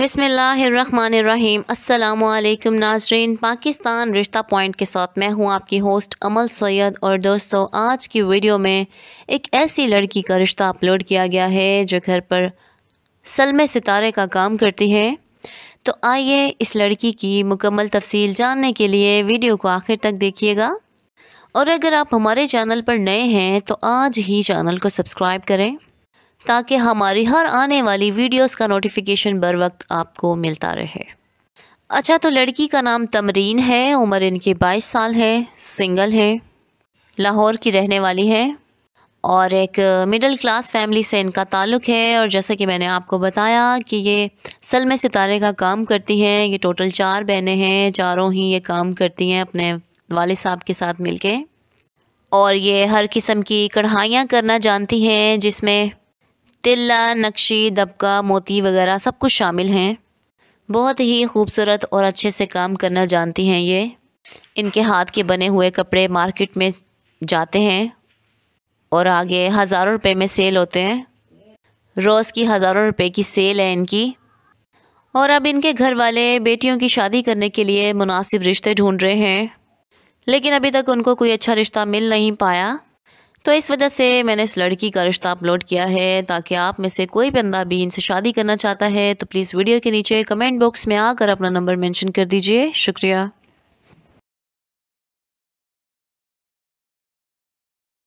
बिसमीम् अल्लाम नाजरीन पाकिस्तान रिश्ता पॉइंट के साथ मैं हूँ आपकी होस्ट अमल सैयद और दोस्तों आज की वीडियो में एक ऐसी लड़की का रिश्ता अपलोड किया गया है जो घर पर सलमे सितारे का काम करती है तो आइए इस लड़की की मुकम्मल तफसील जानने के लिए वीडियो को आखिर तक देखिएगा और अगर आप हमारे चैनल पर नए हैं तो आज ही चैनल को सब्सक्राइब करें ताकि हमारी हर आने वाली वीडियोस का नोटिफिकेशन बर वक्त आपको मिलता रहे अच्छा तो लड़की का नाम तमरीन है उम्र इनकी 22 साल है सिंगल है लाहौर की रहने वाली है और एक मिडिल क्लास फैमिली से इनका ताल्लुक है और जैसा कि मैंने आपको बताया कि ये सल में सितारे का काम करती हैं ये टोटल चार बहनें हैं चारों ही ये काम करती हैं अपने वाले साहब के साथ मिलके और ये हर किस्म की कढ़ाइयाँ करना जानती हैं जिसमें तिल्ला नक्शी दबका मोती वगैरह सब कुछ शामिल हैं बहुत ही खूबसूरत और अच्छे से काम करना जानती हैं ये इनके हाथ के बने हुए कपड़े मार्केट में जाते हैं और आगे हज़ारों रुपए में सेल होते हैं रोज़ की हज़ारों रुपए की सेल है इनकी और अब इनके घर वाले बेटियों की शादी करने के लिए मुनासिब रिश्ते ढूंढ रहे हैं लेकिन अभी तक उनको कोई अच्छा रिश्ता मिल नहीं पाया तो इस वजह से मैंने इस लड़की का रिश्ता अपलोड किया है ताकि आप में से कोई बंदा भी इनसे शादी करना चाहता है तो प्लीज़ वीडियो के नीचे कमेंट बॉक्स में आकर अपना नंबर मेंशन कर दीजिए शुक्रिया